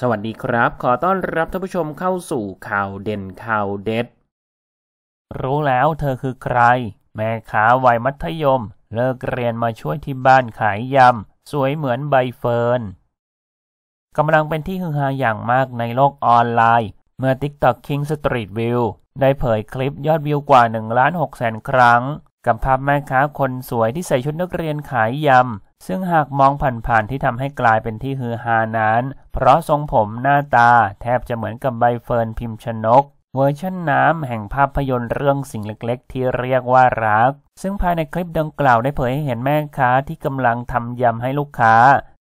สวัสดีครับ ขอต้อนรับท่านผู้ชมเข้าสู่ข่าวเด่นข่าวเด็ด รู้แล้วเธอคือใคร แม่ค้าวัยมัธยมเลิกเรียนมาช่วยที่บ้านขายยำ สวยเหมือนใบเฟิร์นกำลังเป็นที่ฮือฮาอย่างมากในโลกออนไลน์ เมื่อ TikTok King Street View ได้เผยคลิปยอดวิวกว่า1ล้าน6แสนครั้งกับภาพแม่ค้าคนสวยที่ใส่ชุดนักเรียนขายยำ ซึ่งหากมองผ่านๆที่ทำให้กลายเป็นที่ฮือฮานั้นเพราะทรงผมหน้าตา แทบจะเหมือนกับใบเฟิร์นพิมพ์ชนก เวอร์ชันน้ำแห่งภาพยนตร์เรื่องสิ่งเล็กๆที่เรียกว่ารัก ซึ่งภายในคลิปดังกล่าวได้เผยให้เห็นแม่ค้าที่กำลังทำยำให้ลูกค้า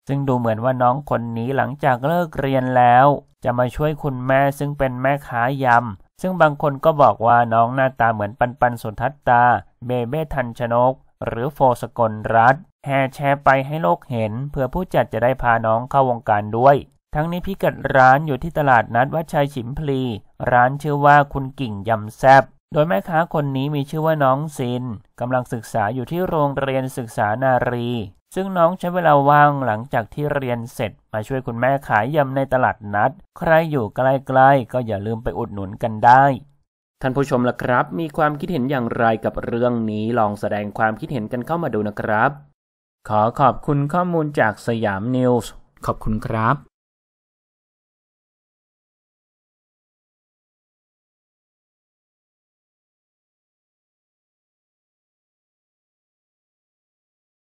ซึ่งดูเหมือนว่าน้องคนนี้หลังจากเลิกเรียนแล้ว จะมาช่วยคุณแม่ซึ่งเป็นแม่ค้ายำซึ่งบางคนก็บอกว่าน้องหน้าตาเหมือนปันปันสุทัตตา เบเบทันชนก หรือโฟสกลรัตแห่แชร์ไปให้โลกเห็น เพื่อผู้จัดจะได้พาน้องเข้าวงการด้วย ทั้งนี้พิกัดร้านอยู่ที่ตลาดนัดวัดชัยฉิมพลี ร้านชื่อว่าคุณกิ่งยำแซบโดยแม่ค้าคนนี้มีชื่อว่าน้องซินกำลังศึกษาอยู่ที่โรงเรียนศึกษานารีซึ่งน้องใช้เวลาว่างหลังจากที่เรียนเสร็จมาช่วยคุณแม่ขายยำในตลาดนัด ใครอยู่ใกล้ๆก็อย่าลืมไปอุดหนุนกันได้ ท่านผู้ชมล่ะครับ มีความคิดเห็นอย่างไรกับเรื่องนี้ลองแสดงความคิดเห็นกันเข้ามาดูนะครับ ขอขอบคุณข้อมูลจากสยามนิวส์ ขอบคุณครับ